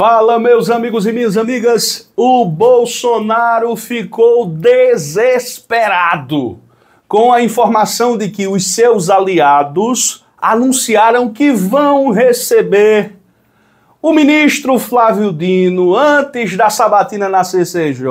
Fala, meus amigos e minhas amigas. O Bolsonaro ficou desesperado com a informação de que os seus aliados anunciaram que vão receber o ministro Flávio Dino antes da sabatina na CCJ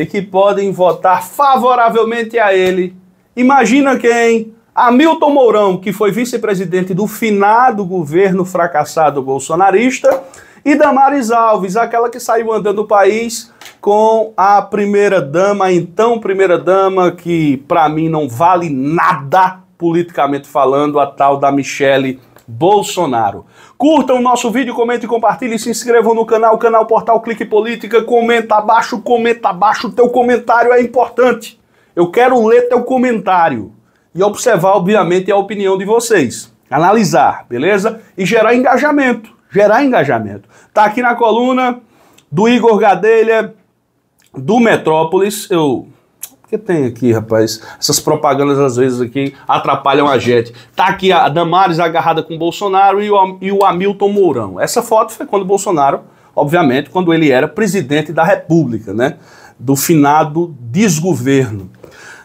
e que podem votar favoravelmente a ele. Imagina quem? Hamilton Mourão, que foi vice-presidente do finado governo fracassado bolsonarista e Damares Alves, aquela que saiu andando o país com a primeira dama, então primeira dama, que para mim não vale nada politicamente falando, a tal da Michele Bolsonaro. Curtam o nosso vídeo, comentem, compartilhem, se inscrevam no canal, canal Portal Clique Política, comenta abaixo, comenta abaixo, teu comentário é importante. Eu quero ler teu comentário e observar, obviamente, a opinião de vocês. Analisar, beleza? E gerar engajamento gerar engajamento. Tá aqui na coluna do Igor Gadelha, do Metrópolis. Eu. que tem aqui, rapaz? Essas propagandas às vezes aqui atrapalham a gente. Tá aqui a Damares agarrada com o Bolsonaro e o, e o Hamilton Mourão. Essa foto foi quando o Bolsonaro, obviamente, quando ele era presidente da República, né? Do finado desgoverno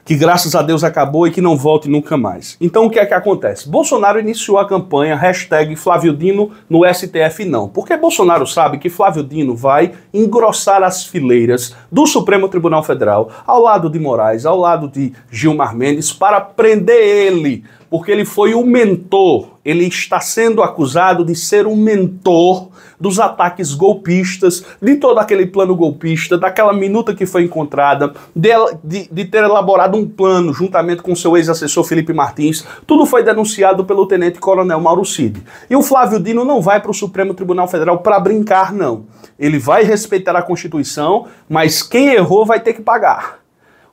que graças a Deus acabou e que não volte nunca mais. Então o que é que acontece? Bolsonaro iniciou a campanha hashtag Flávio Dino no STF não, porque Bolsonaro sabe que Flávio Dino vai engrossar as fileiras do Supremo Tribunal Federal, ao lado de Moraes, ao lado de Gilmar Mendes, para prender ele porque ele foi o mentor, ele está sendo acusado de ser o mentor dos ataques golpistas, de todo aquele plano golpista, daquela minuta que foi encontrada, de, de, de ter elaborado um plano juntamente com seu ex-assessor Felipe Martins. Tudo foi denunciado pelo tenente-coronel Mauro Cid. E o Flávio Dino não vai para o Supremo Tribunal Federal para brincar, não. Ele vai respeitar a Constituição, mas quem errou vai ter que pagar.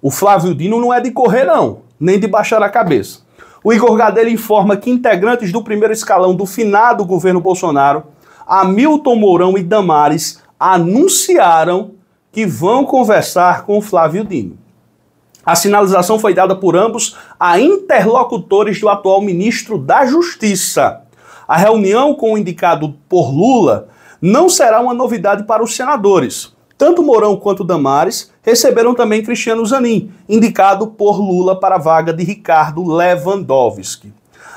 O Flávio Dino não é de correr, não, nem de baixar a cabeça. O Igor Gadelha informa que integrantes do primeiro escalão do finado governo Bolsonaro, Hamilton Mourão e Damares, anunciaram que vão conversar com Flávio Dino. A sinalização foi dada por ambos a interlocutores do atual ministro da Justiça. A reunião com o indicado por Lula não será uma novidade para os senadores. Tanto Mourão quanto Damares receberam também Cristiano Zanin, indicado por Lula para a vaga de Ricardo Lewandowski.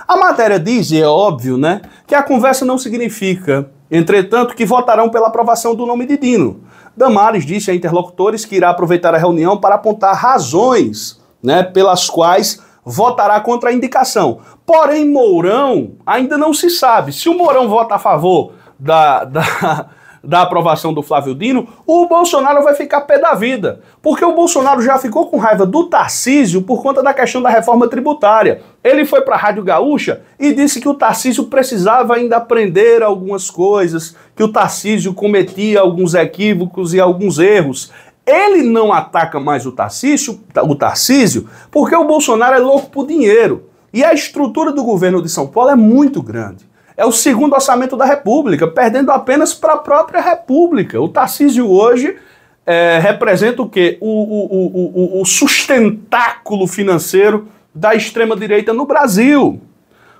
A matéria diz, e é óbvio, né, que a conversa não significa, entretanto, que votarão pela aprovação do nome de Dino. Damares disse a interlocutores que irá aproveitar a reunião para apontar razões né, pelas quais votará contra a indicação. Porém, Mourão ainda não se sabe. Se o Mourão vota a favor da, da, da aprovação do Flávio Dino, o Bolsonaro vai ficar pé da vida. Porque o Bolsonaro já ficou com raiva do Tarcísio por conta da questão da reforma tributária. Ele foi para a Rádio Gaúcha e disse que o Tarcísio precisava ainda aprender algumas coisas, que o Tarcísio cometia alguns equívocos e alguns erros. Ele não ataca mais o Tarcísio, o Tarcísio porque o Bolsonaro é louco por dinheiro. E a estrutura do governo de São Paulo é muito grande é o segundo orçamento da República, perdendo apenas para a própria República. O Tarcísio hoje é, representa o quê? O, o, o, o sustentáculo financeiro da extrema-direita no Brasil.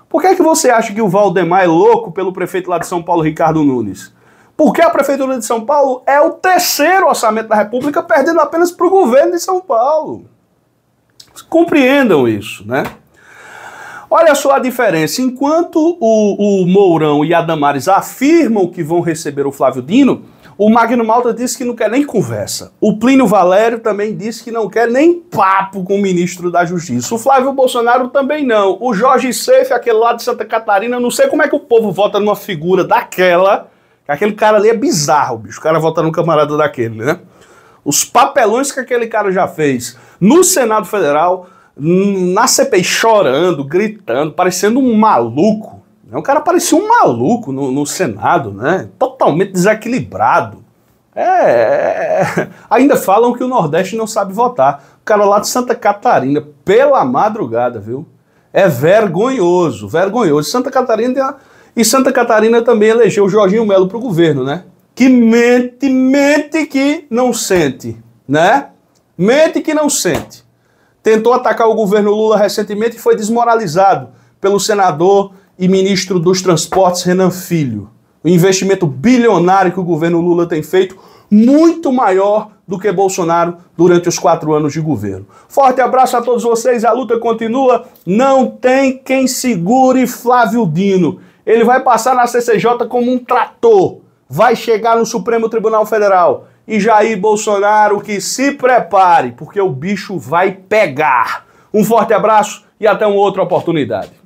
Por que, é que você acha que o Valdemar é louco pelo prefeito lá de São Paulo, Ricardo Nunes? Porque a Prefeitura de São Paulo é o terceiro orçamento da República, perdendo apenas para o governo de São Paulo. Compreendam isso, né? Olha só a diferença. Enquanto o, o Mourão e a Damares afirmam que vão receber o Flávio Dino, o Magno Malta disse que não quer nem conversa. O Plínio Valério também disse que não quer nem papo com o ministro da Justiça. O Flávio Bolsonaro também não. O Jorge Seife, aquele lá de Santa Catarina, não sei como é que o povo vota numa figura daquela. Aquele cara ali é bizarro, bicho. O cara vota num camarada daquele, né? Os papelões que aquele cara já fez no Senado Federal, na CPI chorando, gritando, parecendo um maluco. Né? O cara parecia um maluco no, no Senado, né? Totalmente desequilibrado. É, é, é, ainda falam que o Nordeste não sabe votar. O cara lá de Santa Catarina, pela madrugada, viu? É vergonhoso, vergonhoso. Santa Catarina e Santa Catarina também elegeu o Jorginho Melo para o governo, né? Que mente, mente que não sente, né? Mente que não sente tentou atacar o governo Lula recentemente e foi desmoralizado pelo senador e ministro dos Transportes Renan Filho. O investimento bilionário que o governo Lula tem feito, muito maior do que Bolsonaro durante os quatro anos de governo. Forte abraço a todos vocês, a luta continua. Não tem quem segure Flávio Dino. Ele vai passar na CCJ como um trator, vai chegar no Supremo Tribunal Federal e Jair Bolsonaro que se prepare, porque o bicho vai pegar. Um forte abraço e até uma outra oportunidade.